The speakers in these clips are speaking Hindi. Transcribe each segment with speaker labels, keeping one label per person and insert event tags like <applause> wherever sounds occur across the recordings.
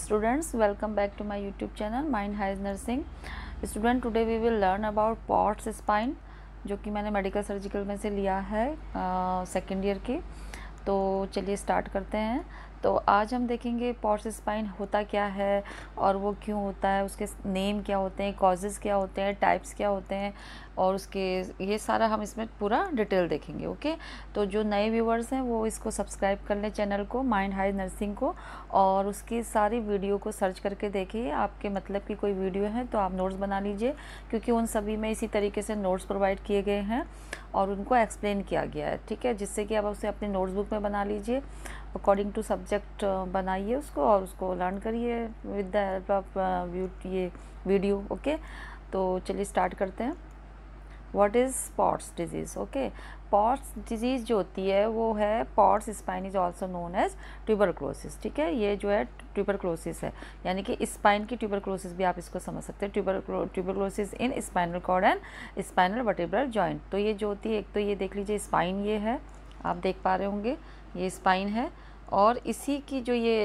Speaker 1: students welcome back to my YouTube channel mind highs nursing student today we will learn about Pott's spine जो कि मैंने मेडिकल सर्जिकल में से लिया है सेकेंड ईयर की तो चलिए स्टार्ट करते हैं तो आज हम देखेंगे पॉर्स स्पाइन होता क्या है और वो क्यों होता है उसके नेम क्या होते हैं कॉजेज़ क्या होते हैं टाइप्स क्या होते हैं और उसके ये सारा हम इसमें पूरा डिटेल देखेंगे ओके तो जो नए व्यूवर्स हैं वो इसको सब्सक्राइब कर लें चैनल को माइंड हाई नर्सिंग को और उसकी सारी वीडियो को सर्च करके देखिए आपके मतलब की कोई वीडियो है तो आप नोट्स बना लीजिए क्योंकि उन सभी में इसी तरीके से नोट्स प्रोवाइड किए गए हैं और उनको एक्सप्लेन किया गया है ठीक है जिससे कि आप उसे अपने नोट्सबुक में बना लीजिए अकॉर्डिंग टू सब्जेक्ट बनाइए उसको और उसको लर्न करिए विद द हेल्प ऑफ ये वीडियो ओके तो चलिए स्टार्ट करते हैं what is Pott's disease okay Pott's disease जो होती है वो है Pott's spine is also known as tuberculosis ठीक है ये जो है ट्यूबरक्लोसिस है यानी कि स्पाइन की ट्यूबरक्लोसिस भी आप इसको समझ सकते हैं tuber tuberculosis in spinal cord and spinal vertebral joint तो ये जो होती है एक तो ये देख लीजिए स्पाइन ये है आप देख पा रहे होंगे ये स्पाइन है और इसी की जो ये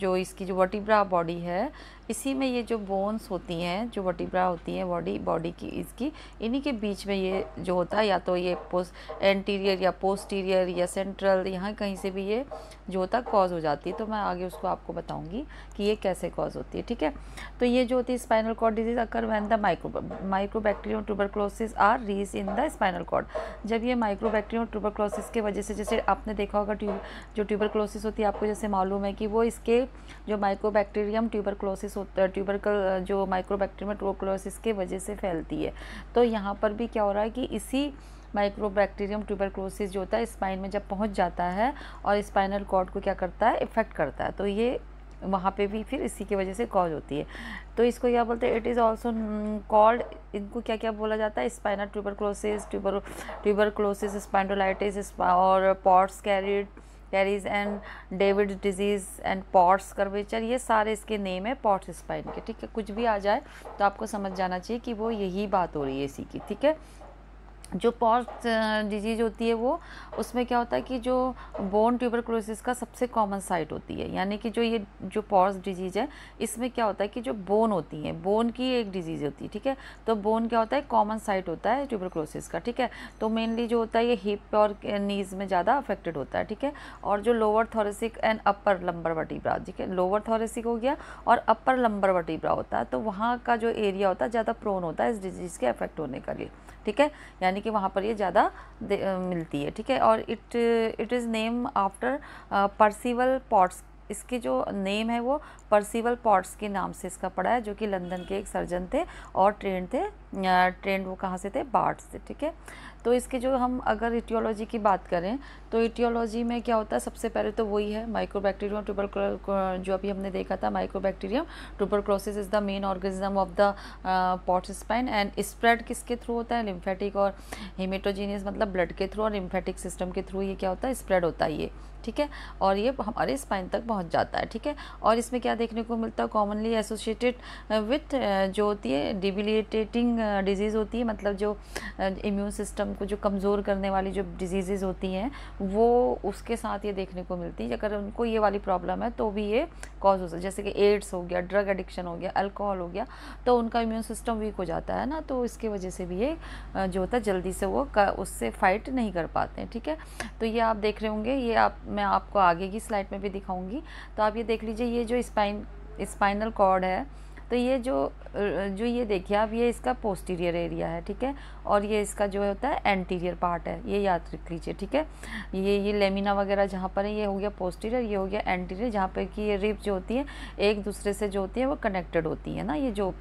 Speaker 1: जो इसकी जो वर्टिब्रा बॉडी है इसी में ये जो बोन्स होती हैं जो वटिब्रा होती हैं बॉडी बॉडी की इसकी इन्हीं के बीच में ये जो होता है या तो ये पोस्ट एंटीरियर या पोस्टीरियर या सेंट्रल यहाँ कहीं से भी ये जो होता है कॉज हो जाती है तो मैं आगे उसको आपको बताऊँगी कि ये कैसे कॉज होती है ठीक है तो ये जो होती है spinal cord disease occur when the micro mycobacterium tuberculosis arrives in the spinal cord जब ये माइक्रोबैक्टीरियम ट्यूबरक्लोसिस के वजह से जैसे आपने देखा होगा ट्यूब जो ट्यूबरक्लोसिस होती है आपको जैसे मालूम है कि वो इसके जो माइक्रोबैक्टीरियम ट्यूबरक्लोसिस ट्यूबरकलोसिस होता ट्यूबरकल जो माइक्रोबैक्टीरियम ट्यूबरकलोसिस के वजह से फैलती है तो यहाँ पर भी क्या हो रहा है कि इसी माइक्रोबैक्टीरियम ट्यूबरक्लोसिस जो होता है स्पाइन में जब पहुँच जाता है और स्पाइनल कॉर्ड को क्या करता है इफ़ेक्ट करता है तो ये वहाँ पे भी फिर इसी की वजह से कॉज होती है तो इसको क्या बोलते हैं इट इज़ ऑल्सो कॉल्ड इनको क्या क्या बोला जाता है tuber tuberculosis tuber tuberculosis spondylitis और Pott's caries caries and David disease and Pott's curvature ये सारे इसके नेम है पॉट्स स्पाइन के ठीक है कुछ भी आ जाए तो आपको समझ जाना चाहिए कि वो यही बात हो रही है इसी की ठीक है जो पॉज डिजीज होती है वो उसमें क्या होता है कि जो बोन ट्यूबरक्लोसिस का सबसे कॉमन साइट होती है यानी कि जो ये जो पॉज डिजीज़ है इसमें क्या होता है कि जो बोन होती है बोन की एक डिजीज़ होती है ठीक है तो बोन क्या होता है कॉमन साइट होता है ट्यूबरक्लोसिस का ठीक है तो मेनली जो होता है ये हिप और नीज़ में ज़्यादा अफेक्टेड होता है ठीक है और जो lower thoracic and upper lumbar vertebra ठीक है लोअर थॉरेसिक हो गया और अपर लंबर वटीब्रा होता है तो वहाँ का जो एरिया होता है ज़्यादा प्रोन होता है इस डिजीज़ के अफेक्ट होने के लिए ठीक है यानी कि वहाँ पर ये ज़्यादा मिलती है ठीक है और it it is name after Percival Potts इसके जो नेम है वो परसिवल पॉट्स के नाम से इसका पड़ा है जो कि लंदन के एक सर्जन थे और ट्रेंड थे ट्रेंड वो कहाँ से थे बार्ट से ठीक है तो इसके जो हम अगर इटियोलॉजी की बात करें तो इटियोलॉजी में क्या होता है सबसे पहले तो वही है माइक्रोबैक्टीरियम ट्यूबर जो अभी हमने देखा था माइक्रोबैक्टीरियम क्रोसिस is the main organism of the Pott spine and spread किसके थ्रू होता है लिम्फेटिक और हिमेटोजीनियस मतलब ब्लड के थ्रू और लिम्फेटिक सिस्टम के थ्रू ये क्या होता है स्प्रेड होता है ये ठीक है और ये हमारे स्पाइन तक पहुंच जाता है ठीक है और इसमें क्या देखने को मिलता है कॉमनली एसोसिएटेड विथ जो होती है डिबिलिटेटिंग डिजीज़ uh, होती है मतलब जो इम्यून uh, सिस्टम उनको जो कमज़ोर करने वाली जो डिजीज़ होती हैं वो उसके साथ ये देखने को मिलती है अगर उनको ये वाली प्रॉब्लम है तो भी ये कॉज हो सकता है जैसे कि एड्स हो गया ड्रग एडिक्शन हो गया अल्कोहल हो गया तो उनका इम्यून सिस्टम वीक हो जाता है ना तो इसके वजह से भी ये जो होता है जल्दी से वो उससे फाइट नहीं कर पाते हैं ठीक है तो ये आप देख रहे होंगे ये आप मैं आपको आगे की स्लाइड में भी दिखाऊँगी तो आप ये देख लीजिए ये जो स्पाइन स्पाइनल कॉर्ड है तो ये जो जो ये देखिए आप ये इसका पोस्टीरियर एरिया है ठीक है और ये इसका जो होता है एंटीरियर पार्ट है ये याद रख लीजिए ठीक है ये ये लेमिना वगैरह जहाँ पर है ये हो गया पोस्टीरियर ये हो गया एंटीरियर जहाँ पर कि ये रिप जो होती है एक दूसरे से जो होती है वो कनेक्टेड होती है ना ये जो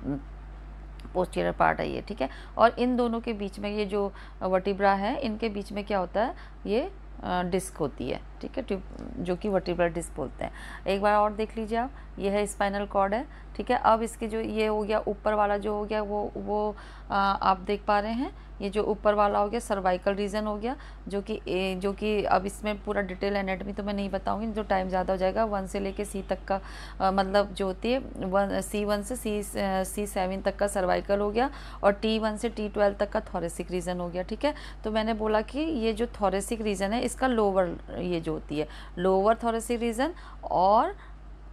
Speaker 1: पोस्टीरियर पार्ट है ये ठीक है और इन दोनों के बीच में ये जो वटिब्रा है इनके बीच में क्या होता है ये डिस्क होती है ठीक है ट्यूब जो कि वर्टिब्रल डिस्क बोलते हैं एक बार और देख लीजिए आप ये है स्पाइनल कॉर्ड है ठीक है अब इसके जो ये हो गया ऊपर वाला जो हो गया वो वो आ, आप देख पा रहे हैं ये जो ऊपर वाला हो गया सर्वाइकल रीजन हो गया जो कि जो कि अब इसमें पूरा डिटेल एनेटमी तो मैं नहीं बताऊंगी जो टाइम ज़्यादा हो जाएगा वन से लेके सी तक का आ, मतलब जो होती है वन सी वन से सी सी सेवन तक का सर्वाइकल हो गया और टी वन से टी ट्वेल्व तक का थॉरेसिक रीजन हो गया ठीक है तो मैंने बोला कि ये जो थॉरेसिक रीजन है इसका लोअर ये जो होती है लोअर थोरेसिक रीजन और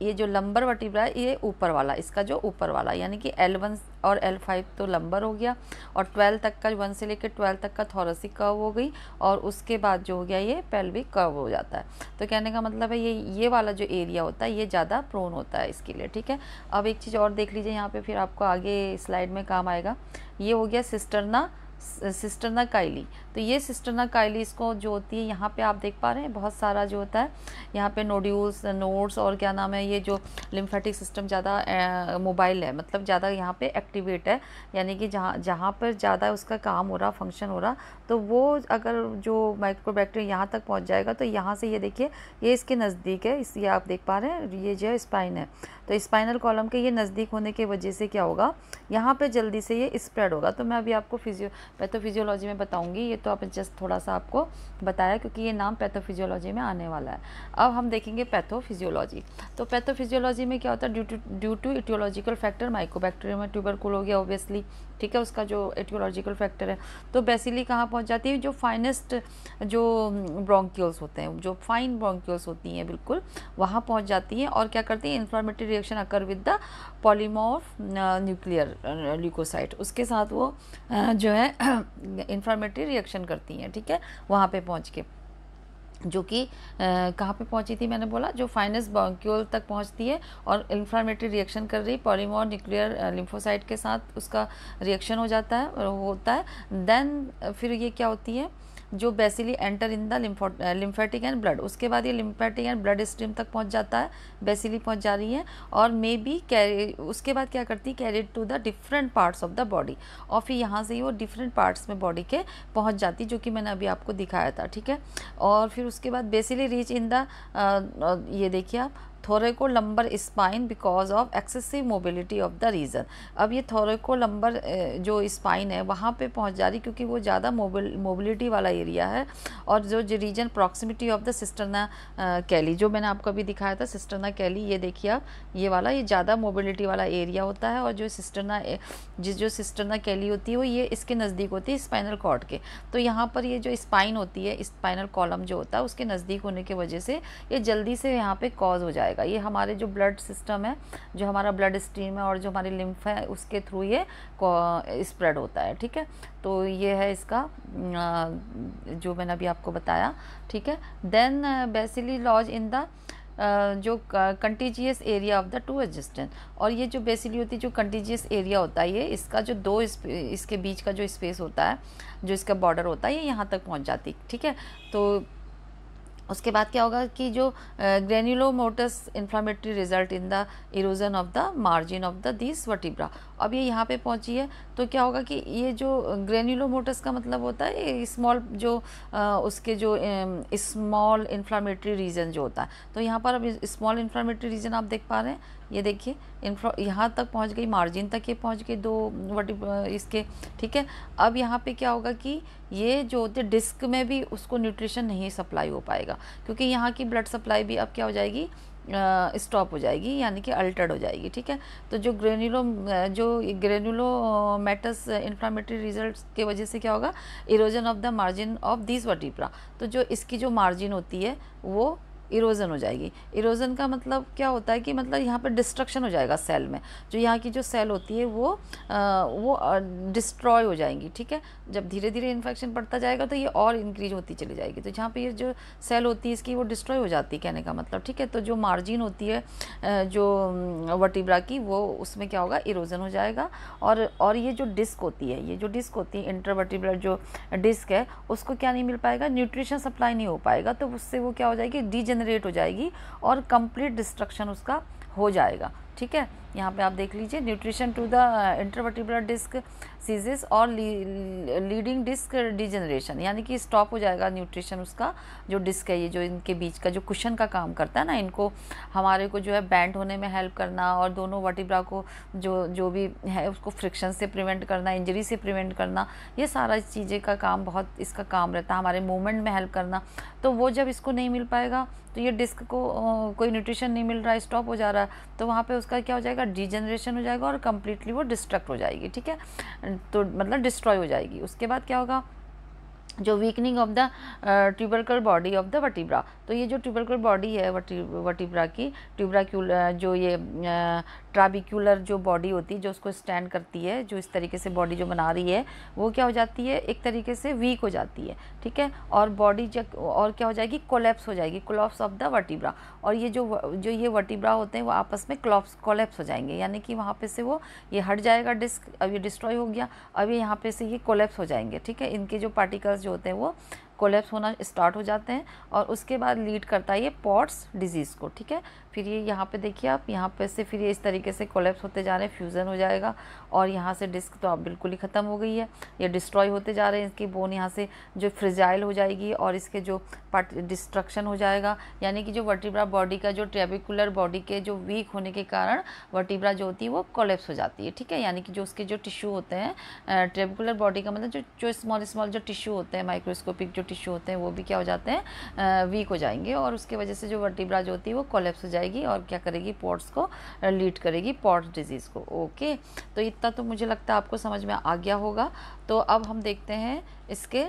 Speaker 1: ये जो लंबर वर्टिब्रा है ये ऊपर वाला इसका जो ऊपर वाला यानी कि L1 और L5 तो लंबर हो गया और 12 तक का वन से लेकर 12 तक का थोरसिक कर्व हो गई और उसके बाद जो हो गया ये पेल्विक कर्व हो जाता है तो कहने का मतलब है ये ये वाला जो एरिया होता है ये ज़्यादा प्रोन होता है इसके लिए ठीक है अब एक चीज़ और देख लीजिए यहाँ पर फिर आपको आगे स्लाइड में काम आएगा ये हो गया सिस्टरना सिस्टरना काइली तो ये सिस्टरना काइली इसको जो होती है यहाँ पे आप देख पा रहे हैं बहुत सारा जो होता है यहाँ पे नोड्यूल्स नोड्स और क्या नाम है ये जो लिम्फेटिक सिस्टम ज़्यादा मोबाइल है मतलब ज़्यादा यहाँ पे एक्टिवेट है यानी कि जहाँ जहाँ पर ज़्यादा उसका काम हो रहा फंक्शन हो रहा तो वो अगर जो माइक्रोबैक्टीरिया यहाँ तक पहुँच जाएगा तो यहाँ से ये देखिए ये इसके नज़दीक है इस ये आप देख पा रहे हैं ये जो है स्पाइन है तो स्पाइनल कॉलम के ये नज़दीक होने की वजह से क्या होगा यहाँ पर जल्दी से ये स्प्रेड होगा तो मैं अभी आपको फिजियो पैथोफिजियोलॉजी तो में बताऊंगी ये तो आप जस्ट थोड़ा सा आपको बताया क्योंकि ये नाम पैथोफिजियोलॉजी में आने वाला है अब हम देखेंगे पैथोफिजियोलॉजी तो पैथोफिजियोलॉजी में क्या होता है due to aetiological factor tuber tubercle हो गया ऑब्वियसली ठीक है उसका जो एटियोलॉजिकल फैक्टर है तो बेसिली कहाँ पहुँच जाती है जो फाइनेस्ट जो ब्रोंक्यूल्स होते हैं जो फाइन ब्रोंक्यूल्स होती हैं बिल्कुल वहाँ पहुँच जाती हैं और क्या करती हैं inflammatory reaction occur with the polymorph nuclear leukocyte उसके साथ वो uh, जो है इन्फ्लामेटरी <clears throat> रिएक्शन करती हैं ठीक है वहाँ पे पहुँच के जो कि कहाँ पे पहुँची थी मैंने बोला जो फाइनस बॉन्क्यूल तक पहुँचती है और इन्फ्लामेटरी रिएक्शन कर रही पॉलीमोर न्यूक्लियर लिम्फोसाइट के साथ उसका रिएक्शन हो जाता है होता है देन फिर ये क्या होती है जो bacilli enter in the lymphatic and blood उसके बाद ये लिम्फेटिक एंड ब्लड स्ट्रीम तक पहुंच जाता है बेसिली पहुंच जा रही है और मे बी कैरी उसके बाद क्या करती है carry to the different parts of the body और फिर यहाँ से ही वो डिफरेंट पार्ट्स में बॉडी के पहुँच जाती जो कि मैंने अभी आपको दिखाया था ठीक है और फिर उसके बाद बेसिली रीच इन द ये देखिए आप thoracolumbar spine because of excessive mobility of the region अब ये थोरेकोलम्बर जो स्पाइन है वहाँ पे पहुँच जा रही क्योंकि वो ज़्यादा मोबिलिटी वाला एरिया है और जो region proximity of the cisterna chyli जो मैंने आपको अभी दिखाया था सिस्टरना कैली ये देखिए ये वाला ये ज़्यादा मोबिलिटी वाला एरिया होता है और जो सिस्टरना जिस जो सिस्टरना कैली होती है वो ये इसके नज़दीक होती है स्पाइनल कॉर्ड के तो यहाँ पर ये जो स्पाइन होती है स्पाइनल कॉलम जो होता है उसके नज़दीक होने की वजह से ये जल्दी से यहाँ पर कॉज हो जाए जाएगा ये हमारे जो ब्लड सिस्टम है जो हमारा ब्लड स्ट्रीम है और जो हमारी लिम्फ है उसके थ्रू ये स्प्रेड होता है ठीक है तो ये है इसका जो मैंने अभी आपको बताया ठीक है then bacilli lodge in the जो contiguous area of the two adjacent और ये जो बेसिकली होती है जो कंटीजियस एरिया होता है ये इसका जो दो इसके बीच का जो स्पेस होता है जो इसका बॉर्डर होता है ये यहाँ तक पहुँच जाती ठीक है तो उसके बाद क्या होगा कि जो granulomatous inflammatory result in the erosion of the margin of the this vertebra अब ये यहाँ पे पहुँची है तो क्या होगा कि ये जो ग्रेन्यूलोमोटस का मतलब होता है स्मॉल जो आ, उसके जो स्मॉल इन्फ्लामेटरी रीजन जो होता है तो यहाँ पर अब स्मॉल इन्फ्लामेटरी रीजन आप देख पा रहे हैं ये देखिए इन्फ्रा यहाँ तक पहुँच गई मार्जिन तक ये पहुँच गई दो वट इसके ठीक है अब यहाँ पे क्या होगा कि ये जो होते डिस्क में भी उसको न्यूट्रिशन नहीं सप्लाई हो पाएगा क्योंकि यहाँ की ब्लड सप्लाई भी अब क्या हो जाएगी स्टॉप हो जाएगी यानी कि अल्टर्ड हो जाएगी ठीक है तो जो ग्रेन्यूलो जो मेटस इन्फ्लामेटरी रिजल्ट के वजह से क्या होगा erosion of the margin of this vertebra तो जो इसकी जो मार्जिन होती है वो इरोज़न हो जाएगी इरोज़न का मतलब क्या होता है कि मतलब यहाँ पर डिस्ट्रक्शन हो जाएगा सेल में जो यहाँ की जो सेल होती है वो आ, वो डिस्ट्रॉय हो जाएंगी ठीक है जब धीरे धीरे इन्फेक्शन बढ़ता जाएगा तो ये और इंक्रीज होती चली जाएगी तो जहाँ पर ये जो सेल होती है इसकी वो डिस्ट्रॉय हो जाती है कहने का मतलब ठीक है तो जो मार्जिन होती है जो वटिब्रा की वो उसमें क्या होगा इरोज़न हो जाएगा और और ये जो डिस्क होती है ये जो डिस्क होती है इंटरवर्टिब्रल जो डिस्क है उसको क्या नहीं मिल पाएगा न्यूट्रिशन सप्लाई नहीं हो पाएगा तो उससे वो क्या हो जाएगी डीजन जनरेट हो जाएगी और कंप्लीट डिस्ट्रक्शन उसका हो जाएगा ठीक है यहाँ पे आप देख लीजिए nutrition to the intervertebral disc ceases और लीडिंग डिस्क डिजनरेशन यानी कि स्टॉप हो जाएगा न्यूट्रिशन उसका जो डिस्क है ये जो इनके बीच का जो कुशन का काम करता है ना इनको हमारे को जो है बैंड होने में हेल्प करना और दोनों वर्टिब्रा को जो जो भी है उसको फ्रिक्शन से प्रिवेंट करना इंजरी से प्रिवेंट करना ये सारा चीज़ें का काम बहुत इसका काम रहता है हमारे मूवमेंट में हेल्प करना तो वो जब इसको नहीं मिल पाएगा तो ये डिस्क को कोई न्यूट्रिशन नहीं मिल रहा है स्टॉप हो जा रहा है तो वहाँ पर उसका क्या हो जाएगा डीजनरेशन हो जाएगा और कम्प्लीटली वो डिस्ट्रक्ट हो जाएगी ठीक है तो मतलब डिस्ट्रॉय हो जाएगी उसके बाद क्या होगा जो weakening of the tubercle body of the vertebra तो ये जो ट्यूबरकल बॉडी है वटिब्रा की ट्यूबरा जो ये uh, ट्राबिक्यूलर जो बॉडी होती है जो उसको स्टैंड करती है जो इस तरीके से बॉडी जो बना रही है वो क्या हो जाती है एक तरीके से वीक हो जाती है ठीक है और बॉडी जब और क्या हो जाएगी कोलेप्स हो जाएगी कोलॉप्स ऑफ द वर्टिब्रा और ये जो जो ये वर्टिब्रा होते हैं वो आपस में क्लॉप्स कोलेप्स हो जाएंगे यानी कि वहाँ पर से वो ये हट जाएगा डिस्क अब ये डिस्ट्रॉय हो गया अब ये यहाँ पर से ये कोलेप्स हो जाएंगे ठीक है इनके जो पार्टिकल्स जो होते हैं वो कोलेप्स होना स्टार्ट हो जाते हैं और उसके बाद लीड करता है ये पॉट्स डिजीज़ को ठीक है फिर ये यहाँ पे देखिए आप यहाँ पे से फिर ये इस तरीके से कोलेप्स होते जा रहे हैं फ्यूज़न हो जाएगा और यहाँ से डिस्क तो आप बिल्कुल ही ख़त्म हो गई है ये डिस्ट्रॉय होते जा रहे हैं इसकी बोन यहाँ से जो फ्रिजाइल हो जाएगी और इसके जो पार्ट डिस्ट्रक्शन हो जाएगा यानी कि जो वर्टिब्रा बॉडी का जो ट्रेबिकुलर बॉडी के जो वीक होने के कारण वर्टिब्रा जो होती है वो कोलेप्स हो जाती है ठीक है यानी कि जो उसके जो टिश्यू होते हैं ट्रेबिकुलर बॉडी का मतलब जो जो स्मॉल स्मॉल जो टिश्यू होते हैं माइक्रोस्कोपिक जो टिश्यू होते हैं वो भी क्या हो जाते हैं वीक हो जाएंगे और उसकी वजह से जो वर्टिब्रा जो होती है वो कोलेप्स हो जाएगी जाएगी और क्या करेगी पॉट्स को लीड करेगी पॉट्स डिजीज़ को ओके तो इतना तो मुझे लगता है आपको समझ में आ गया होगा तो अब हम देखते हैं इसके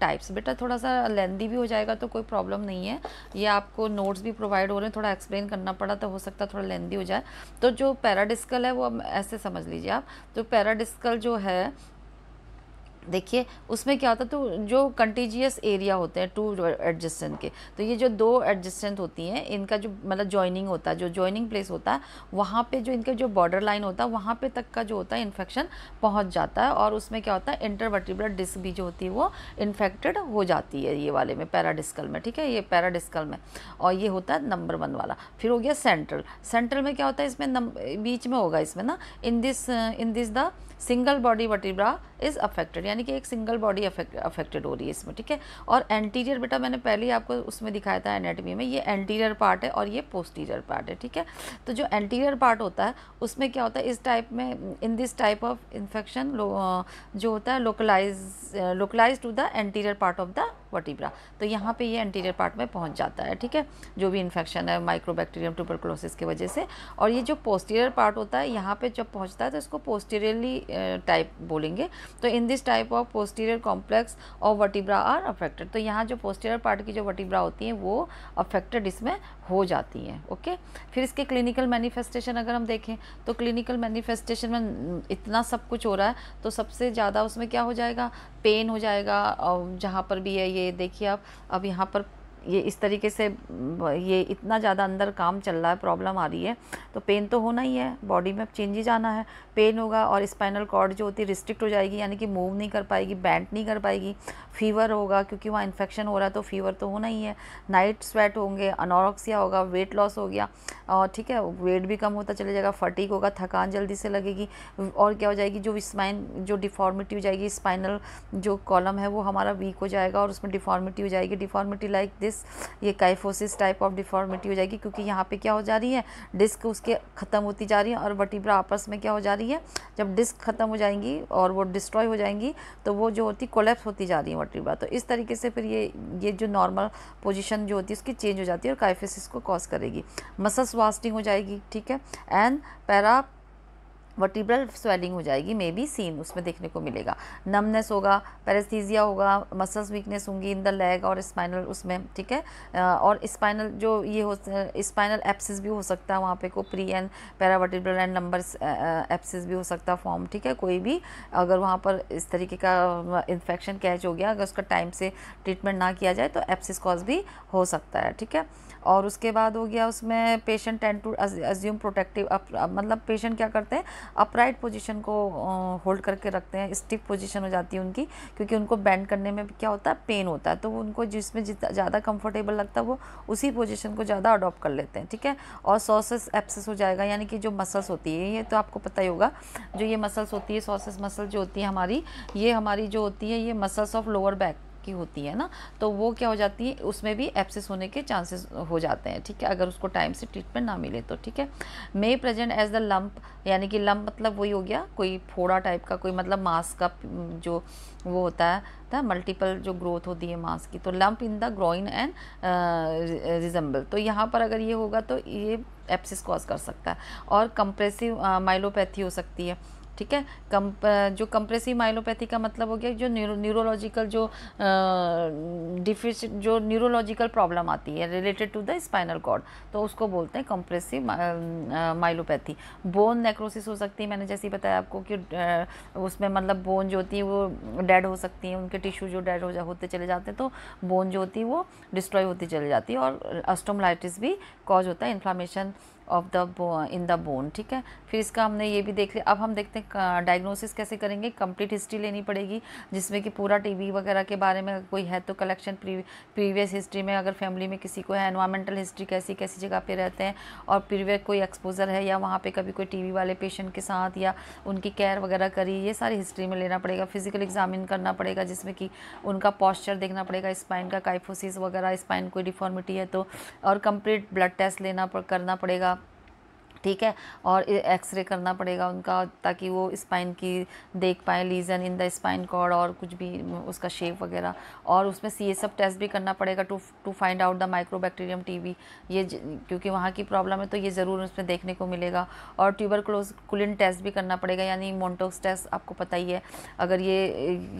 Speaker 1: टाइप्स बेटा थोड़ा सा लेंदी भी हो जाएगा तो कोई प्रॉब्लम नहीं है ये आपको नोट्स भी प्रोवाइड हो रहे हैं थोड़ा एक्सप्लेन करना पड़ा तो हो सकता है थोड़ा लेंदी हो जाए तो जो पैराडिस्कल है वो ऐसे समझ लीजिए आप तो पैराडिस्कल जो है देखिए उसमें क्या होता है तो जो कंटीजियस एरिया होते हैं टू एडजस्टेंट के तो ये जो दो एडजस्टेंट होती हैं इनका जो मतलब जॉइनिंग होता है जो जॉइनिंग प्लेस होता है वहाँ पे जो इनके जो बॉर्डर लाइन होता है वहाँ पे तक का जो होता है इन्फेक्शन पहुँच जाता है और उसमें क्या होता है इंटरवर्टिब्रल डिस्क भी जो होती है वो इन्फेक्टेड हो जाती है ये वाले में पैराडिस्कल में ठीक है ये पैराडिस्कल में और ये होता है नंबर वन वाला फिर हो गया सेंट्रल सेंट्रल में क्या होता है इसमें बीच में होगा इसमें ना in this in this the single body vertebra is affected यानी कि एक सिंगल बॉडी अफेक्टेड हो रही है इसमें ठीक है और एंटीरियर बेटा मैंने पहले ही आपको उसमें दिखाया था एनेटमी में ये एंटीरियर पार्ट है और ये पोस्टीरियर पार्ट है ठीक है तो जो एंटीरियर पार्ट होता है उसमें क्या होता है इस टाइप में in this type of infection जो होता है localise localise to the anterior part of the vertebra तो यहाँ पे ये एंटीरियर पार्ट में पहुँच जाता है ठीक है जो भी इन्फेक्शन है माइक्रोबैक्टीरियम ट्यूबरकुलोसिस की वजह से और ये जो पोस्टीरियर पार्ट होता है यहाँ पे जब पहुँचता है तो इसको पोस्टीरियरली टाइप बोलेंगे तो in this type of posterior complex और वटीब्रा आर अफेक्टेड तो यहाँ जो पोस्टीरियर पार्ट की जो वटीब्रा होती हैं वो अफेक्टेड इसमें हो जाती हैं ओके फिर इसके क्लिनिकल मैनिफेस्टेशन अगर हम देखें तो क्लिनिकल मैनिफेस्टेशन में इतना सब कुछ हो रहा है तो सबसे ज़्यादा उसमें क्या हो जाएगा पेन हो जाएगा और जहाँ पर भी है ये देखिए आप अब यहाँ पर ये इस तरीके से ये इतना ज़्यादा अंदर काम चल रहा है प्रॉब्लम आ रही है तो पेन तो होना ही है बॉडी में ही आना है पेन होगा और स्पाइनल कॉर्ड जो होती है रिस्ट्रिक्ट हो जाएगी यानी कि मूव नहीं कर पाएगी बैंड नहीं कर पाएगी फीवर होगा क्योंकि वहाँ इन्फेक्शन हो रहा है तो फीवर तो होना ही है नाइट स्वेट होंगे अनोरक्सिया होगा वेट लॉस हो गया और ठीक है वेट भी कम होता चले जाएगा फटीक होगा थकान जल्दी से लगेगी और क्या हो जाएगी जो स्पाइन जो डिफॉर्मिटी हो जाएगी स्पाइनल जो कॉलम है वो हमारा वीक हो जाएगा और उसमें डिफॉर्मिटी हो जाएगी डिफॉर्मिटी लाइक दिस डिस्क ये काइफोसिस टाइप ऑफ डिफॉर्मिटी हो जाएगी क्योंकि यहाँ पे क्या हो जा रही है डिस्क उसके ख़त्म होती जा रही है और वटिब्रा आपस में क्या हो जा रही है जब डिस्क ख़त्म हो जाएंगी और वो डिस्ट्रॉय हो जाएंगी तो वो जो होती कोलेप्स होती जा रही है वटिब्रा तो इस तरीके से फिर ये ये जो नॉर्मल पोजिशन जो होती है उसकी चेंज हो जाती है और काइफोसिस को कॉज करेगी मसल्स वास्टिंग हो जाएगी ठीक है एंड पैरा वर्टिब्रल स्वेलिंग हो जाएगी मे बी सीन उसमें देखने को मिलेगा नमनेस होगा पैरेस्थीजिया होगा मसल्स वीकनेस होंगी इन द लेग और स्पाइनल उसमें ठीक है और स्पाइनल जो ये हो स्पाइनल एप्सिस भी हो सकता है वहाँ पे को pre and paravertebral and number abscess भी हो सकता है फॉर्म ठीक है कोई भी अगर वहाँ पर इस तरीके का इन्फेक्शन कैच हो गया अगर उसका टाइम से ट्रीटमेंट ना किया जाए तो एप्सिस कॉज भी हो सकता है ठीक है और उसके बाद हो गया उसमें patient tend to assume protective मतलब पेशेंट क्या करते हैं अपराइट पोजीशन को होल्ड uh, करके रखते हैं स्टिफ पोजीशन हो जाती है उनकी क्योंकि उनको बैंड करने में क्या होता है पेन होता है तो उनको जिसमें जितना ज़्यादा कंफर्टेबल लगता है वो उसी पोजिशन को ज़्यादा अडॉप्ट कर लेते हैं ठीक है और सोसेस एप्सेस हो जाएगा यानी कि जो मसल्स होती है ये तो आपको पता ही होगा जो ये मसल्स होती है सोसेस मसल जो होती है हमारी ये हमारी जो होती है ये मसल्स ऑफ लोअर बैक की होती है ना तो वो क्या हो जाती है उसमें भी एप्सिस होने के चांसेस हो जाते हैं ठीक है अगर उसको टाइम से ट्रीटमेंट ना मिले तो ठीक है may present as the lump यानी कि लम्प मतलब वही हो गया कोई फोड़ा टाइप का कोई मतलब मांस का जो वो होता है था मल्टीपल जो ग्रोथ होती है मांस की तो lump in the groin and resemble तो यहाँ पर अगर ये होगा तो ये एप्सिस कॉज कर सकता है और कंप्रेसिव माइलोपैथी uh, हो सकती है ठीक है कम जो कंप्रेसिव माइलोपैथी का मतलब हो गया जो न्यूरोलॉजिकल जो डिफिशिट जो न्यूरोलॉजिकल प्रॉब्लम आती है related to the spinal cord तो उसको बोलते हैं कंप्रेसिव माइलोपैथी बोन नेक्रोसिस हो सकती है मैंने जैसे बताया आपको कि उसमें मतलब बोन जो होती है वो डेड हो सकती है उनके टिश्यू जो डेड हो जा होते चले जाते हैं तो बोन जो होती है वो डिस्ट्रॉय होती चली जाती है और अस्टोमलाइटिस भी कॉज होता है inflammation of the in the bone ठीक है फिर इसका हमने ये भी देख लिया अब हम देखते हैं डायग्नोसिस कैसे करेंगे कंप्लीट हिस्ट्री लेनी पड़ेगी जिसमें कि पूरा टीबी वगैरह के बारे में कोई है तो कलेक्शन प्रीवियस हिस्ट्री में अगर फैमिली में किसी को है एनवायरमेंटल हिस्ट्री कैसी कैसी जगह पर रहते हैं और प्रीवियस कोई एक्सपोजर है या वहाँ पर कभी कोई टी वाले पेशेंट के साथ या उनकी केयर वगैरह करी ये सारी हिस्ट्री में लेना पड़ेगा फिजिकल एग्जामिन करना पड़ेगा जिसमें कि उनका पॉस्चर देखना पड़ेगा स्पाइन का काइफोसिस वगैरह स्पाइन कोई डिफॉर्मिटी है तो और कंप्लीट ब्लड टेस्ट लेना करना पड़ेगा ठीक है और एक्सरे करना पड़ेगा उनका ताकि वो स्पाइन की देख पाए lesion in the spine cord और कुछ भी उसका शेप वगैरह और उसमें सी सब टेस्ट भी करना पड़ेगा to to find out the mycobacterium TB ये क्योंकि वहाँ की प्रॉब्लम है तो ये ज़रूर उसमें देखने को मिलेगा और ट्यूबर कुलिन टेस्ट भी करना पड़ेगा यानी मोन्टोक्स टेस्ट आपको पता ही है अगर ये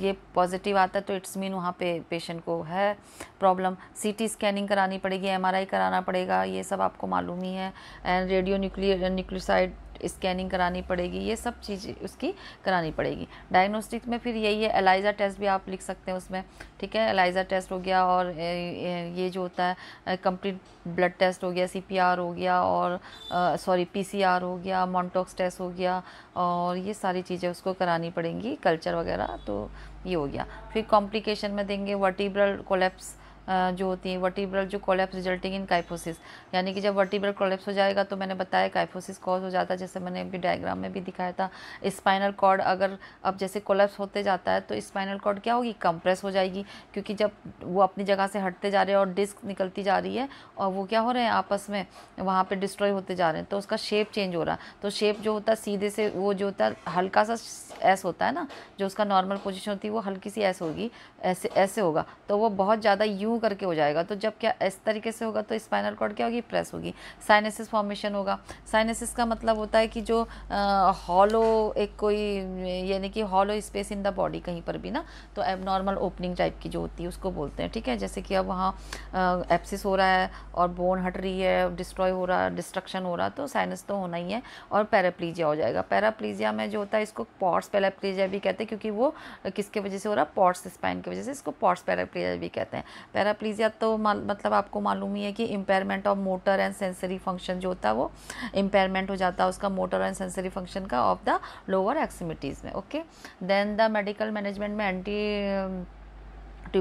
Speaker 1: ये पॉजिटिव आता है तो इट्स मीन वहाँ पे पेशेंट को है प्रॉब्लम सीटी स्कैनिंग करानी पड़ेगी एमआरआई कराना पड़ेगा ये सब आपको मालूम ही है and radio nuclear nucleoside scanning करानी पड़ेगी ये सब चीज़ उसकी करानी पड़ेगी डायग्नोस्टिक में फिर यही है एलाइजा टेस्ट भी आप लिख सकते हैं उसमें ठीक है एलाइजा टेस्ट हो गया और ये जो होता है कंप्लीट ब्लड टेस्ट हो गया सीपीआर हो गया और सॉरी पीसीआर हो गया मॉन्टॉक्स टेस्ट हो गया और ये सारी चीज़ें उसको करानी पड़ेंगी कल्चर वगैरह तो ये हो गया फिर कॉम्प्लिकेशन में देंगे वर्टिब्रल कोलेप्स जो होती हैं वर्टिब्रल जो कोलेप्स रिजल्टिंग इन काइफोसिस यानी कि जब वर्टिब्रल कोलेप्स हो जाएगा तो मैंने बताया काइफोसिस कॉज हो जाता है जैसे मैंने अभी डायग्राम में भी दिखाया था स्पाइनल कॉर्ड अगर अब जैसे कोलेप्स होते जाता है तो स्पाइनल कॉर्ड क्या होगी कंप्रेस हो जाएगी क्योंकि जब वो अपनी जगह से हटते जा रहे हैं और डिस्क निकलती जा रही है और वो क्या हो रहे हैं आपस में वहाँ पर डिस्ट्रॉय होते जा रहे हैं तो उसका शेप चेंज हो रहा है तो शेप जो होता है सीधे से वो जो होता है हल्का सा एस होता है ना जो उसका नॉर्मल पोजिशन होती है वो हल्की सी एस होगी ऐसे ऐसे होगा तो वो बहुत ज़्यादा यू मूव करके हो जाएगा तो जब क्या इस तरीके से होगा तो स्पाइनल कॉर्ड क्या होगी प्रेस होगी साइनेसिस फॉर्मेशन होगा साइनेसिस का मतलब होता है कि जो हॉलो एक कोई यानी कि hollow space in the body कहीं पर भी ना तो एबनॉर्मल ओपनिंग टाइप की जो होती है उसको बोलते हैं ठीक है जैसे कि अब वहाँ एप्सिस हो रहा है और बोन हट रही है डिस्ट्रॉय हो रहा है डिस्ट्रक्शन हो रहा है तो साइनस तो होना ही है और पैराप्लीजिया हो जाएगा पैराप्लीजिया में जो होता है इसको पॉट्स पैराप्लीजिया भी कहते हैं क्योंकि वो किसके वजह से हो रहा है पॉट्स स्पाइन की वजह से इसको पॉट्स पैराप्लीजिया भी कहते हैं पैराप्लीजिया तो मतलब आपको मालूम ही है कि impairment of motor and sensory function जो होता है वो इम्पेयरमेंट हो जाता है उसका मोटर एंड सेंसरी फंक्शन का ऑफ द लोअर एक्सिमिटीज़ में okay then the medical management में एंटी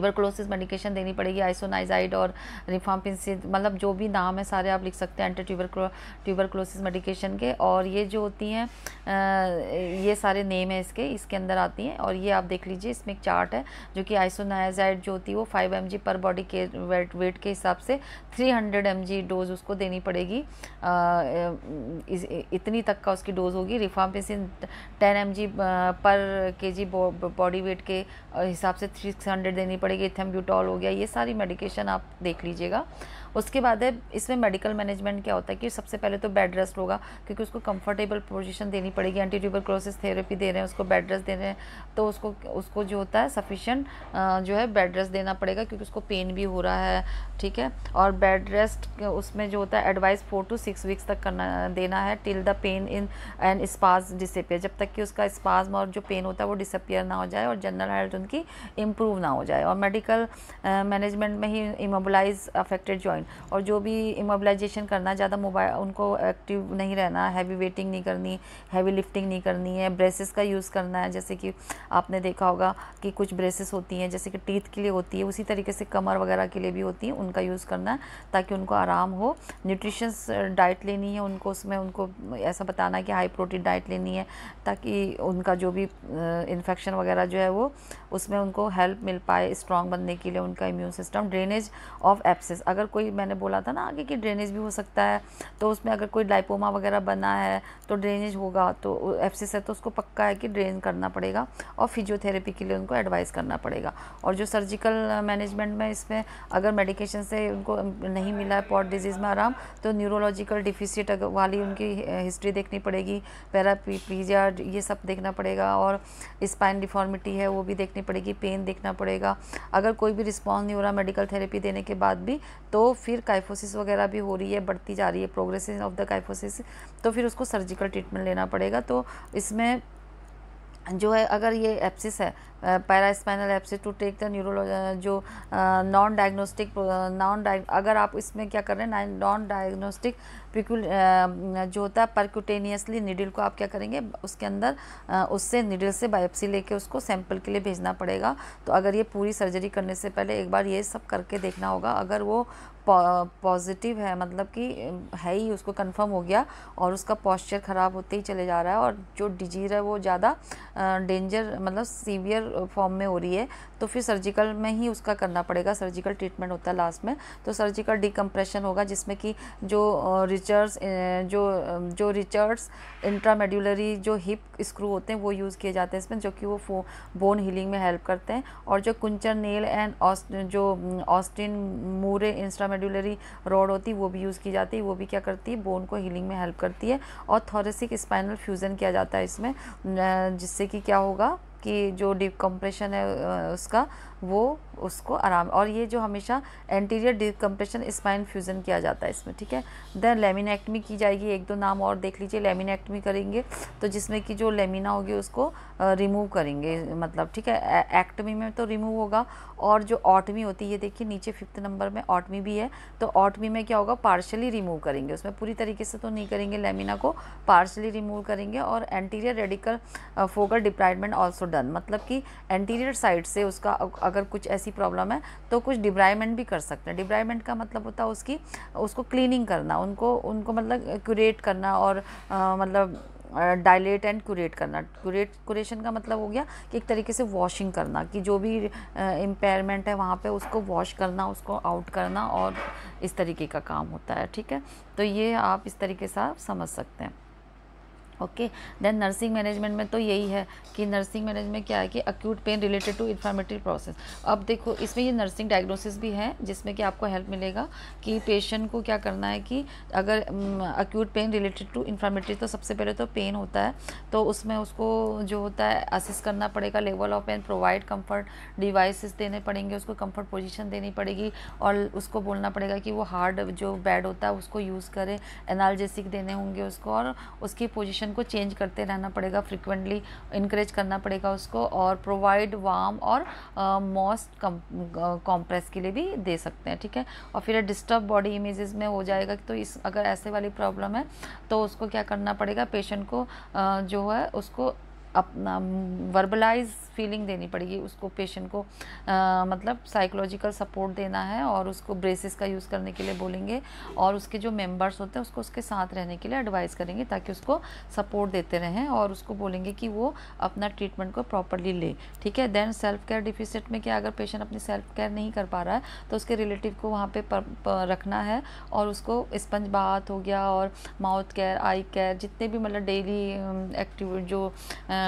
Speaker 1: क्लोसिस मेडिकेशन देनी पड़ेगी आइसोनाइजाइड और रिफाम्पिन मतलब जो भी नाम है सारे आप लिख सकते हैं एंटी ट्यूबर क्लोसिस मेडिकेशन के और ये जो होती हैं ये सारे नेम है इसके इसके अंदर आती हैं और ये आप देख लीजिए इसमें एक चार्ट है जो कि आइसोनाइजाइड जो होती है वो फाइव एम पर बॉडी के वेट वेट के हिसाब से थ्री हंड्रेड एम डोज उसको देनी पड़ेगी इतनी तक का उसकी डोज होगी रिफाम्पिसिन टेन एम पर के जी बॉडी वेट के हिसाब से थ्री हंड्रेड देनी पड़ेगी इथेम्ब्यूटॉल हो गया ये सारी मेडिकेशन आप देख लीजिएगा उसके बाद है इसमें मेडिकल मैनेजमेंट क्या होता है कि सबसे पहले तो बेड रेस्ट होगा क्योंकि उसको कंफर्टेबल पोजीशन देनी पड़ेगी एंटी क्रोसिस थेरेपी दे रहे हैं उसको बेड रेस्ट दे रहे हैं तो उसको उसको जो होता है सफिशेंट जो है बेड रेस्ट देना पड़ेगा क्योंकि उसको पेन भी हो रहा है ठीक है और बेड रेस्ट उसमें जो होता है advice four to six weeks तक करना देना है till the pain in and spasm disappear जब तक कि उसका स्पाज और जो पेन होता है वो डिसअपियर ना हो जाए और जनरल हेल्थ उनकी इम्प्रूव ना हो जाए और मेडिकल मैनेजमेंट में ही इमोबलाइज अफेक्टेड जॉइंट और जो भी इमोबलाइजेशन करना ज़्यादा मोबाइल उनको एक्टिव नहीं रहना हैवी वेटिंग नहीं करनी हैवी लिफ्टिंग नहीं करनी है ब्रेसेस का यूज़ करना है जैसे कि आपने देखा होगा कि कुछ ब्रेसेस होती हैं जैसे कि टीथ के लिए होती है उसी तरीके से कमर वगैरह के लिए भी होती हैं उनका यूज़ करना है ताकि उनको आराम हो न्यूट्रिशंस डाइट लेनी है उनको उसमें उनको ऐसा बताना है कि हाई प्रोटीन डाइट लेनी है ताकि उनका जो भी इन्फेक्शन वगैरह जो है वो उसमें उनको हेल्प मिल पाए स्ट्रॉन्ग बनने के लिए उनका immune system drainage of abscess अगर कोई कोई मैंने बोला था ना आगे कि ड्रेनेज भी हो सकता है तो उसमें अगर कोई लाइपोमा वगैरह बना है तो ड्रेनेज होगा तो एफ है तो उसको पक्का है कि ड्रेन करना पड़ेगा और फिजियोथेरेपी के लिए उनको एडवाइस करना पड़ेगा और जो सर्जिकल मैनेजमेंट में इसमें अगर मेडिकेशन से उनको नहीं मिला है पॉट डिजीज़ में आराम तो न्यूरोलॉजिकल डिफिसिट वाली उनकी हिस्ट्री देखनी पड़ेगी पैरापीजिया ये सब देखना पड़ेगा और स्पाइन डिफॉर्मिटी है वो भी देखनी पड़ेगी पेन देखना पड़ेगा अगर कोई भी रिस्पॉन्स नहीं हो रहा मेडिकल थेरेपी देने के बाद भी तो फिर काइफोसिस वगैरह भी हो रही है बढ़ती जा रही है प्रोग्रेसिस ऑफ द काइफोसिस तो फिर उसको सर्जिकल ट्रीटमेंट लेना पड़ेगा तो इसमें जो है अगर ये एप्सिस है paraspinal abscess to take the neurology जो नॉन डायग्नोस्टिक नॉन अगर आप इसमें क्या कर रहे हैं नॉन डायग्नोस्टिक जो होता है परक्यूटेनियसली निडिल को आप क्या करेंगे उसके अंदर उससे निडिल से बायोप्सी लेके उसको सैंपल के लिए भेजना पड़ेगा तो अगर ये पूरी सर्जरी करने से पहले एक बार ये सब करके देखना होगा अगर वो पॉजिटिव है मतलब कि है ही उसको कंफर्म हो गया और उसका पॉस्चर ख़राब होते ही चले जा रहा है और जो डिजीज है वो ज़्यादा डेंजर मतलब सीवियर फॉर्म में हो रही है तो फिर सर्जिकल में ही उसका करना पड़ेगा सर्जिकल ट्रीटमेंट होता है लास्ट में तो सर्जिकल डिकम्प्रेशन होगा जिसमें कि जो रिचर्स जो जो रिचर्स इंट्रामेडुलरी जो हिप स्क्रू होते हैं वो यूज़ किए जाते हैं इसमें जो कि वो बोन हीलिंग में हेल्प करते हैं और जो कुंचर नेल एंड जो ऑस्टिन मूरे इंस्ट्रामेडुलरी रॉड होती है वो भी यूज़ की जाती है वो भी क्या करती है बोन को हीलिंग में हेल्प करती है और थोरेसिक स्पाइनल फ्यूज़न किया जाता है इसमें जिससे कि क्या होगा आपकी जो डिकम्प्रेशन है उसका वो उसको आराम और ये जो हमेशा एंटीरियर डिकम्प्रेशन स्पाइन फ्यूज़न किया जाता है इसमें ठीक है देन लेमिनेक्टमी की जाएगी एक दो नाम और देख लीजिए लेमिनेक्टमी करेंगे तो जिसमें कि जो लेमिना होगी उसको रिमूव करेंगे मतलब ठीक है एक्टमी में तो रिमूव होगा और जो ऑटमी होती है ये देखिए नीचे फिफ्थ नंबर में ऑटमी भी है तो ऑटमी में क्या होगा पार्शली रिमूव करेंगे उसमें पूरी तरीके से तो नहीं करेंगे लेमिना को पार्शली रिमूव करेंगे और anterior radical focal debridement also done मतलब कि एंटीरियर साइड से उसका अगर कुछ ऐसी प्रॉब्लम है तो कुछ डिब्राइमेंट भी कर सकते हैं डिब्राइमेंट का मतलब होता है उसकी उसको क्लीनिंग करना उनको उनको मतलब क्यूरेट करना और आ, मतलब डायलेट एंड क्यूरेट करना क्यूरेट क्यूरेशन का मतलब हो गया कि एक तरीके से वॉशिंग करना कि जो भी इम्पेयरमेंट है वहाँ पे उसको वॉश करना उसको आउट करना और इस तरीके का काम होता है ठीक है तो ये आप इस तरीके से आप समझ सकते हैं ओके देन नर्सिंग मैनेजमेंट में तो यही है कि नर्सिंग मैनेजमेंट क्या है कि acute pain related to informative process अब देखो इसमें ये नर्सिंग डायग्नोसिस भी है जिसमें कि आपको हेल्प मिलेगा कि पेशेंट को क्या करना है कि अगर acute pain related to informative तो सबसे पहले तो पेन होता है तो उसमें उसको जो होता है असिस्ट करना पड़ेगा level of pain provide comfort devices देने पड़ेंगे उसको कम्फर्ट पोजिशन देनी पड़ेगी और उसको बोलना पड़ेगा कि वो हार्ड जो बेड होता है उसको यूज़ करें एनालजेसिक देने होंगे उसको और उसकी पोजिशन पोजीशन को चेंज करते रहना पड़ेगा फ्रिक्वेंटली इंकरेज करना पड़ेगा उसको और प्रोवाइड वार्म और मॉस्ट कॉम्प्रेस के लिए भी दे सकते हैं ठीक है और फिर डिस्टर्ब बॉडी इमेजेस में हो जाएगा तो इस अगर ऐसे वाली प्रॉब्लम है तो उसको क्या करना पड़ेगा पेशेंट को जो है उसको अपना वर्बलाइज फीलिंग देनी पड़ेगी उसको पेशेंट को आ, मतलब साइकोलॉजिकल सपोर्ट देना है और उसको ब्रेसिस का यूज़ करने के लिए बोलेंगे और उसके जो मेंबर्स होते हैं उसको उसके साथ रहने के लिए एडवाइस करेंगे ताकि उसको सपोर्ट देते रहें और उसको बोलेंगे कि वो अपना ट्रीटमेंट को प्रॉपरली ले ठीक है देन सेल्फ केयर डिफिसिट में क्या अगर पेशेंट अपनी सेल्फ केयर नहीं कर पा रहा है तो उसके रिलेटिव को वहाँ पर रखना है और उसको स्पंज बाथ हो गया और माउथ केयर आई केयर जितने भी मतलब डेली एक्टिव जो आ,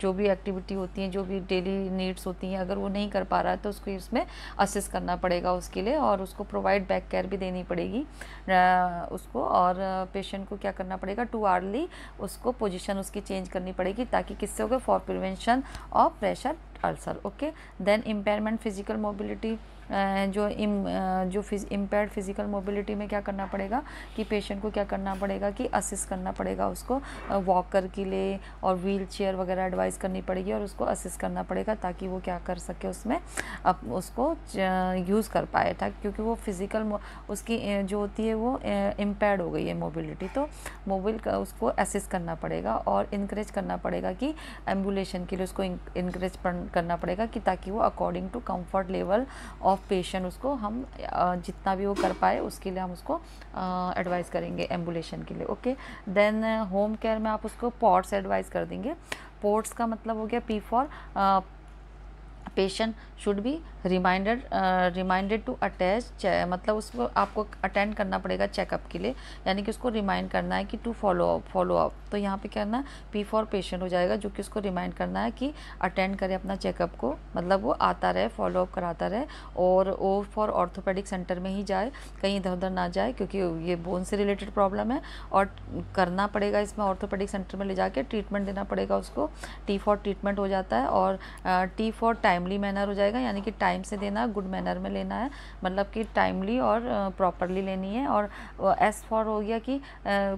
Speaker 1: जो भी एक्टिविटी होती हैं जो भी डेली नीड्स होती हैं अगर वो नहीं कर पा रहा है तो उसको इसमें असिस्ट करना पड़ेगा उसके लिए और उसको प्रोवाइड बैक केयर भी देनी पड़ेगी उसको और पेशेंट को क्या करना पड़ेगा टू आर्ली उसको पोजिशन उसकी चेंज करनी पड़ेगी ताकि किससे हो गए for prevention of pressure ulcer okay then impairment physical mobility जो इम जो फिज इम्पेयर्ड फिज़िकल मोबिलिटी में क्या करना पड़ेगा कि पेशेंट को क्या करना पड़ेगा कि असिस्ट करना पड़ेगा उसको वॉकर के लिए और व्हील चेयर वगैरह एडवाइस करनी पड़ेगी और उसको असिस्ट करना पड़ेगा ताकि वो क्या कर सके उसमें अब उसको यूज़ कर पाए था क्योंकि वो फिज़िकल उसकी जो होती है वो इम्पेयर्ड हो गई है मोबिलिटी तो मोबिल उसको असिस्ट करना पड़ेगा और इनक्रेज करना पड़ेगा कि एम्बुलेशन के लिए उसको इनक्रेज करना पड़ेगा कि ताकि वो अकॉर्डिंग टू कम्फर्ट लेवल और ऑफ पेशेंट उसको हम जितना भी वो कर पाए उसके लिए हम उसको एडवाइस करेंगे एम्बुलेशन के लिए ओके देन होम केयर में आप उसको पॉट्स एडवाइस कर देंगे पोर्ट्स का मतलब हो गया P for patient should be reminder reminded to attach मतलब उसको आपको अटेंड करना पड़ेगा चेकअप के लिए यानी कि उसको रिमाइंड करना है कि to follow up follow up तो यहाँ पे क्या करना पी फॉर पेशेंट हो जाएगा जो कि उसको रिमाइंड करना है कि अटेंड करे अपना चेकअप को मतलब वो आता रहे फॉलो अप कराता रहे और ओ फॉर ऑर्थोपेडिक सेंटर में ही जाए कहीं इधर उधर ना जाए क्योंकि ये बोन से रिलेटेड प्रॉब्लम है और करना पड़ेगा इसमें ऑर्थोपेडिक सेंटर में ले जाके ट्रीटमेंट देना पड़ेगा उसको टी फॉर ट्रीटमेंट हो जाता है और टी फॉर टाइमली मैनर हो जाएगा यानी कि टाइम टाइम से देना है गुड मैनर में लेना है मतलब कि टाइमली और प्रॉपरली लेनी है और एस फॉर हो गया कि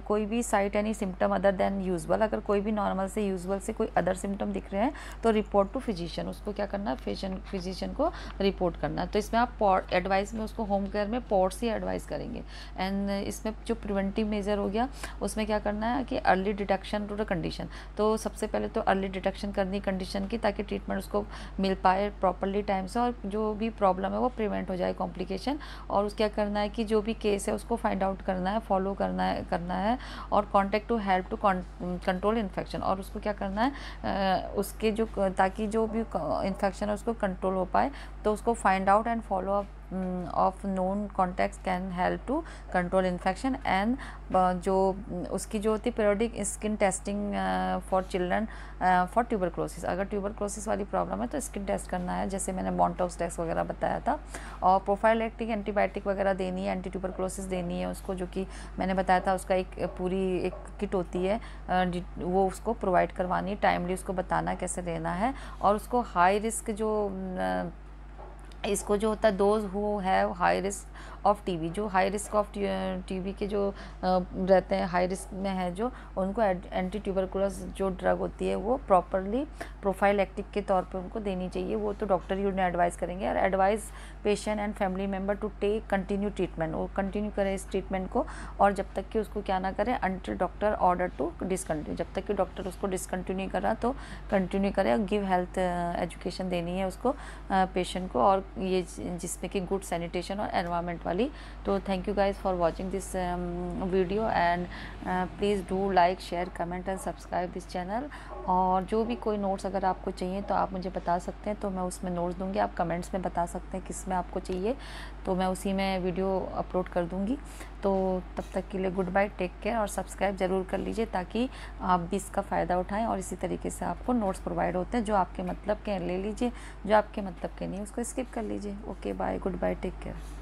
Speaker 1: कोई भी site any symptom other than usual अगर कोई भी नॉर्मल से यूजल से कोई अदर सिम्टम दिख रहे हैं तो रिपोर्ट टू फिजिशियन उसको क्या करना है फिजिशियन को रिपोर्ट करना है तो इसमें आप एडवाइस में उसको होम केयर में पॉट्स ही एडवाइस करेंगे एंड इसमें जो प्रिवेंटिव मेजर हो गया उसमें क्या करना है कि early detection to the condition तो सबसे पहले तो अर्ली डिटेक्शन करनी कंडीशन की ताकि ट्रीटमेंट उसको मिल पाए प्रॉपरली टाइम से और जो भी प्रॉब्लम है वो प्रिवेंट हो जाए कॉम्प्लिकेशन और उस क्या करना है कि जो भी केस है उसको फाइंड आउट करना है फॉलो करना है करना है और contact to help to control infection और उसको क्या करना है उसके जो ताकि जो भी इन्फेक्शन है उसको कंट्रोल हो पाए तो उसको find out and follow up of known contact can help to control infection and जो उसकी जो होती है periodic skin testing for children for tuberculosis अगर ट्यूबर क्रोसिस वाली प्रॉब्लम है तो स्किन टेस्ट करना है जैसे मैंने बॉन्टॉक्स टेस्ट वगैरह बताया था और प्रोफाइल एक्टिंग एंटीबायोटिक वगैरह देनी है एंटी ट्यूबर क्रोसिस देनी है उसको जो कि मैंने बताया था उसका एक पूरी एक किट होती है uh, वो उसको प्रोवाइड करवानी है टाइमली उसको बताना कैसे देना है और उसको हाई रिस्क जो uh, इसको जो होता है those who have high risk of TB जो हाई रिस्क ऑफ टीबी के जो uh, रहते हैं हाई रिस्क में है जो उनको एंटी ट्यूबरकुलस जो ड्रग होती है वो प्रॉपरली प्रोफाइल एक्टिव के तौर पर उनको देनी चाहिए वो तो डॉक्टर ही उन्हें एडवाइस करेंगे और advice patient and family member to take continue treatment वो कंटिन्यू करें इस ट्रीटमेंट को और जब तक कि उसको क्या ना करें until doctor order to discontinue जब तक कि डॉक्टर उसको डिसकंटिन्यू करा तो कंटिन्यू करें और गिव हेल्थ एजुकेशन देनी है उसको पेशेंट uh, को और ये जिसमें कि गुड सैनिटेशन और एनवायरमेंट वाले वाली तो thank you guys for watching this video and please do like share comment and subscribe this channel और जो भी कोई नोट्स अगर आपको चाहिए तो आप मुझे बता सकते हैं तो मैं उसमें नोट्स दूंगी आप कमेंट्स में बता सकते हैं किस में आपको चाहिए तो मैं उसी में वीडियो अपलोड कर दूंगी तो तब तक के लिए गुड बाय टेक केयर और सब्सक्राइब ज़रूर कर लीजिए ताकि आप भी इसका फ़ायदा उठाएं और इसी तरीके से आपको नोट्स प्रोवाइड होते हैं जो आपके मतलब के ले लीजिए जो आपके मतलब के नहीं उसको स्किप कर लीजिए okay bye good bye take care